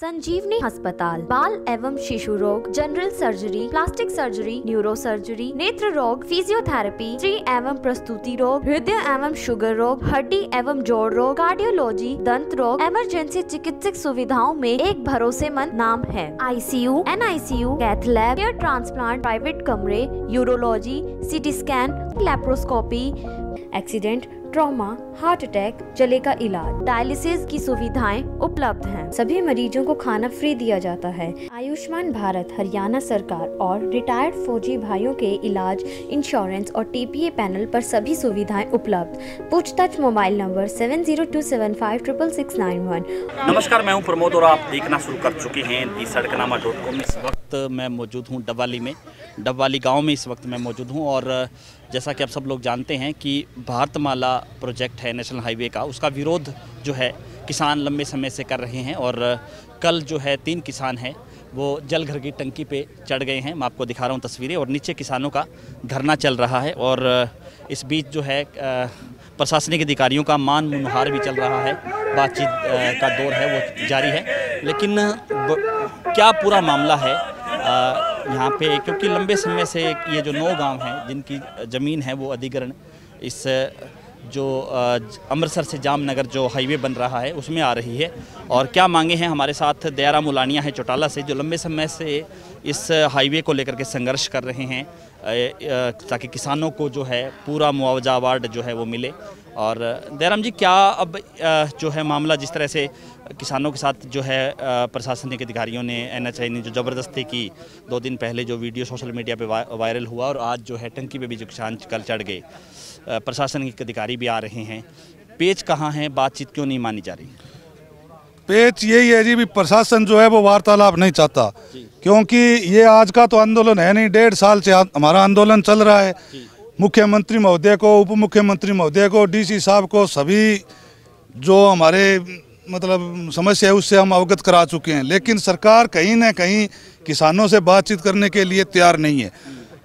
संजीवनी अस्पताल बाल एवं शिशु रोग general surgery plastic surgery neuro surgery नेत्र रोग फिजियोथेरेपी स्त्री एवं प्रस्तुति रोग हृदय एवं शुगर रोग हड्डी एवं जोड़ रोग कार्डियोलॉजी दंत रोग इमरजेंसी चिकित्सक सुविधाओं में एक भरोसेमंद नाम है ICU NICU cath lab hair transplant private कमरे urology CT scan laparoscopy accident trauma heart attack जले का इलाज डायलिसिस की सुविधाएं उपलब्ध हैं। सभी मरीजों को खाना फ्री दिया जाता है आयुष्मान भारत हरियाणा सरकार और रिटायर्ड फौजी भाइयों के इलाज इंश्योरेंस और टीपीए पैनल पर सभी सुविधाएं उपलब्ध पूछताछ mobile number seven zero two seven five triple six nine one नमस्कार मैं हूँ प्रमोद और आप देखना शुरू कर चुके हैं सड़कनामा डॉट कॉम इस वक्त मैं मौजूद हूँ डबाली में डब्वाली गाँव में इस वक्त मैं मौजूद हूँ और जैसा कि आप सब लोग जानते हैं कि भारतमाला प्रोजेक्ट है नेशनल हाईवे का उसका विरोध जो है किसान लंबे समय से कर रहे हैं और कल जो है तीन किसान हैं वो जल घर की टंकी पे चढ़ गए हैं मैं आपको दिखा रहा हूँ तस्वीरें और नीचे किसानों का धरना चल रहा है और इस बीच जो है प्रशासनिक अधिकारियों का मान मुनहार भी चल रहा है बातचीत का दौर है वो जारी है लेकिन क्या पूरा मामला है यहाँ पे क्योंकि लंबे समय से ये जो नौ गांव हैं जिनकी ज़मीन है वो अधिग्रहण इस जो अमृतसर से जामनगर जो हाईवे बन रहा है उसमें आ रही है और क्या मांगे हैं हमारे साथ दयारा मुलानिया है चौटाला से जो लंबे समय से इस हाईवे को लेकर के संघर्ष कर रहे हैं ताकि किसानों को जो है पूरा मुआवजा अवार्ड जो है वो मिले और दयाराम जी क्या अब जो है मामला जिस तरह से किसानों के साथ जो है प्रशासनिक अधिकारियों ने एनएचआई ने जो ज़बरदस्ती की दो दिन पहले जो वीडियो सोशल मीडिया पे वायरल हुआ और आज जो है टंकी पे भी जो किसान कल चढ़ गए प्रशासनिक अधिकारी भी आ रहे हैं पेच कहाँ है बातचीत क्यों नहीं मानी जा रही पेच यही है जी भी प्रशासन जो है वो वार्तालाप नहीं चाहता क्योंकि ये आज का तो आंदोलन है नहीं डेढ़ साल से हमारा आंदोलन चल रहा है मुख्यमंत्री महोदय को उप मुख्यमंत्री महोदय को डीसी साहब को सभी जो हमारे मतलब समस्या है उससे हम अवगत करा चुके हैं लेकिन सरकार कहीं ना कहीं किसानों से बातचीत करने के लिए तैयार नहीं है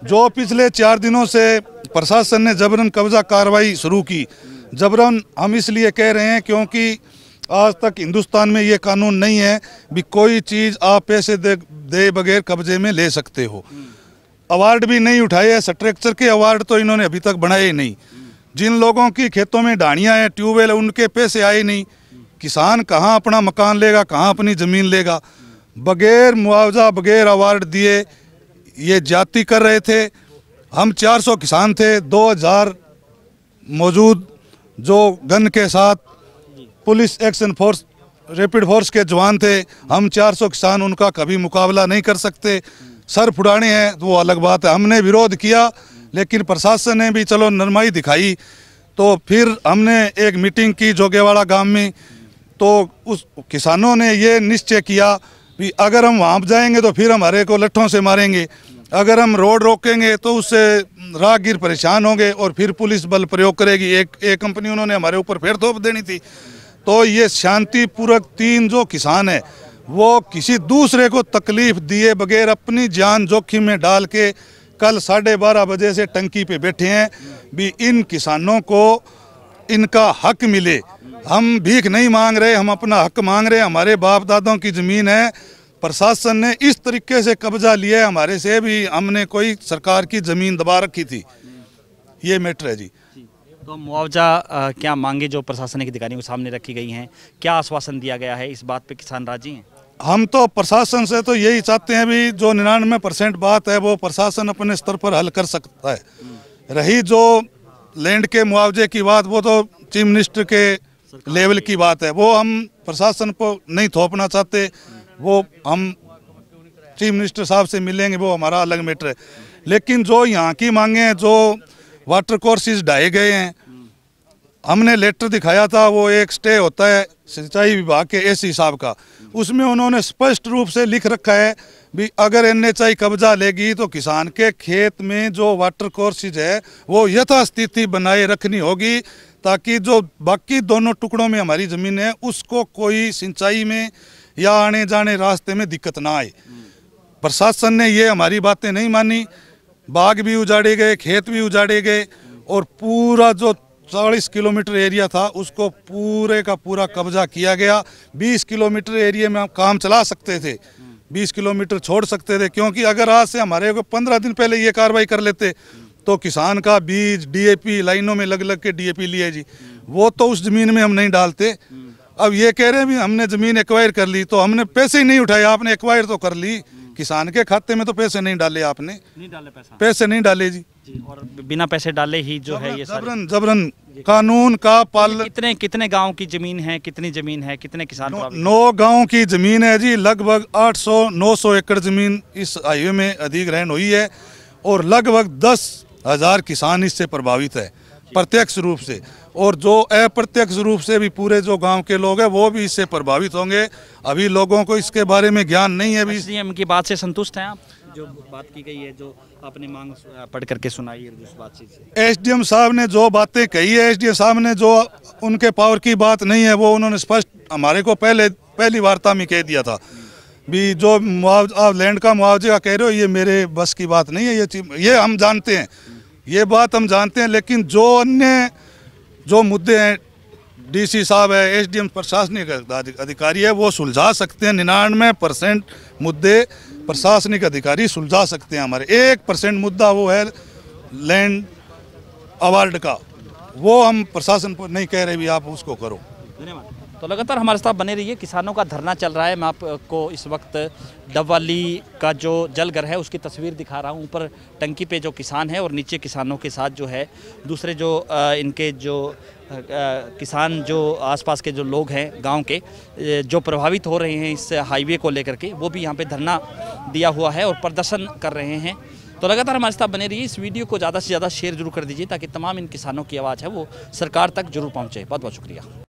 जो पिछले चार दिनों से प्रशासन ने जबरन कब्जा कार्रवाई शुरू की जबरन हम इसलिए कह रहे हैं क्योंकि आज तक हिंदुस्तान में ये कानून नहीं है भी कोई चीज़ आप पैसे दे, दे बगैर कब्जे में ले सकते हो अवार्ड भी नहीं उठाए हैं स्ट्रक्चर के अवार्ड तो इन्होंने अभी तक बनाए ही नहीं जिन लोगों की खेतों में डाणियाँ हैं ट्यूबवेल उनके पैसे आए नहीं किसान कहाँ अपना मकान लेगा कहाँ अपनी ज़मीन लेगा बगैर मुआवजा बगैर अवार्ड दिए ये जाति कर रहे थे हम 400 किसान थे 2000 मौजूद जो गन के साथ police action force rapid force के जवान थे हम 400 किसान उनका कभी मुकाबला नहीं कर सकते सर फुड़ाने हैं तो वो अलग बात है हमने विरोध किया लेकिन प्रशासन ने भी चलो नरमाई दिखाई तो फिर हमने एक मीटिंग की जोगेवाड़ा गांव में तो उस किसानों ने ये निश्चय किया कि अगर हम वहाँ जाएंगे तो फिर हमारे को लट्ठों से मारेंगे अगर हम रोड रोकेंगे तो उससे राहगीर परेशान होंगे और फिर पुलिस बल प्रयोग करेगी एक एक कंपनी उन्होंने हमारे ऊपर फिर थोप देनी थी तो ये शांतिपूर्वक तीन जो किसान हैं वो किसी दूसरे को तकलीफ दिए बगैर अपनी जान जोखिम में डाल के कल साढ़े बारह बजे से टंकी पे बैठे हैं भी इन किसानों को इनका हक मिले हम भीख नहीं मांग रहे हम अपना हक मांग रहे हमारे बाप दादों की ज़मीन है प्रशासन ने इस तरीके से कब्जा लिया हमारे से भी हमने कोई सरकार की ज़मीन दबा रखी थी ये मैटर है जी तो मुआवजा क्या मांगे जो प्रशासनिक अधिकारियों के सामने रखी गई हैं क्या आश्वासन दिया गया है इस बात पे किसान राजी हैं हम तो प्रशासन से तो यही चाहते हैं भी जो निन्यानवे परसेंट बात है वो प्रशासन अपने स्तर पर हल कर सकता है रही जो लैंड के मुआवजे की बात वो तो चीफ मिनिस्टर के लेवल की बात है वो हम प्रशासन को नहीं थोपना चाहते वो हम चीफ मिनिस्टर साहब से मिलेंगे वो हमारा अलग मैटर है लेकिन जो यहाँ की मांगे हैं जो वाटर कोर्सेज ढाए गए हैं हमने लेटर दिखाया था वो एक स्टे होता है सिंचाई विभाग के ए सी साहब का उसमें उन्होंने स्पष्ट रूप से लिख रखा है भी अगर आई कब्जा लेगी तो किसान के खेत में जो वाटर कोर्सेज है वो यथास्थिति बनाए रखनी होगी ताकि जो बाकी दोनों टुकड़ों में हमारी ज़मीन है उसको कोई सिंचाई में या आने जाने रास्ते में दिक्कत ना आए प्रशासन ने ये हमारी बातें नहीं मानी बाग भी उजाड़े गए खेत भी उजाड़े गए और पूरा जो चालीस किलोमीटर एरिया था उसको पूरे का पूरा कब्जा किया गया बीस किलोमीटर एरिया में हम काम चला सकते थे बीस किलोमीटर छोड़ सकते थे क्योंकि अगर आज से हमारे को पंद्रह दिन पहले ये कार्रवाई कर लेते तो किसान का बीज डीएपी लाइनों में लग लग के डीएपी लिए जी वो तो उस ज़मीन में हम नहीं डालते अब ये कह रहे हैं भी हमने ज़मीन एक्वायर कर ली तो हमने पैसे ही नहीं उठाए आपने एक्वायर तो कर ली किसान के खाते में तो पैसे नहीं डाले आपने नहीं डाले पैसे नहीं डाले जी और बिना पैसे डाले ही जो है ये जबरन जबरन कानून का पालन कितने कितने गांव की जमीन है कितनी जमीन है कितने किसान नौ, नौ गांव की जमीन है जी लगभग 800-900 एकड़ जमीन इस हाईवे में अधिग्रहण हुई है और लगभग दस हजार किसान इससे प्रभावित है प्रत्यक्ष रूप से और जो अप्रत्यक्ष रूप से भी पूरे जो गांव के लोग हैं वो भी इससे प्रभावित होंगे अभी लोगों को इसके बारे में ज्ञान नहीं है अभी की बात से संतुष्ट हैं आप जो बात की गई है जो आपने मांग पढ़ करके सुनाई है उस बातचीत से एसडीएम साहब ने जो बातें कही है एसडीएम साहब ने जो उनके पावर की बात नहीं है वो उन्होंने स्पष्ट हमारे को पहले पहली वार्ता में कह दिया था भी जो आप लैंड का मुआवजे का कह रहे हो ये मेरे बस की बात नहीं है ये ये हम जानते हैं ये बात हम जानते हैं लेकिन जो अन्य जो मुद्दे हैं डीसी साहब है एसडीएम प्रशासनिक अधिकारी है वो सुलझा सकते हैं निन्यानवे परसेंट मुद्दे प्रशासनिक अधिकारी सुलझा सकते हैं हमारे एक परसेंट मुद्दा वो है लैंड अवार्ड का वो हम प्रशासन पर नहीं कह रहे भी आप उसको करो धन्यवाद तो लगातार हमारे साथ बने रहिए किसानों का धरना चल रहा है मैं आपको इस वक्त डबवाली का जो जलघर है उसकी तस्वीर दिखा रहा हूँ ऊपर टंकी पे जो किसान है और नीचे किसानों के साथ जो है दूसरे जो इनके जो किसान जो आसपास के जो लोग हैं गांव के जो प्रभावित हो रहे हैं इस हाईवे को लेकर के वो भी यहाँ पर धरना दिया हुआ है और प्रदर्शन कर रहे हैं तो लगातार हमारे साथ बने रहिए इस वीडियो को ज़्यादा से ज़्यादा शेयर जरूर कर दीजिए ताकि तमाम इन किसानों की आवाज़ है वो सरकार तक जरूर पहुँचे बहुत बहुत शुक्रिया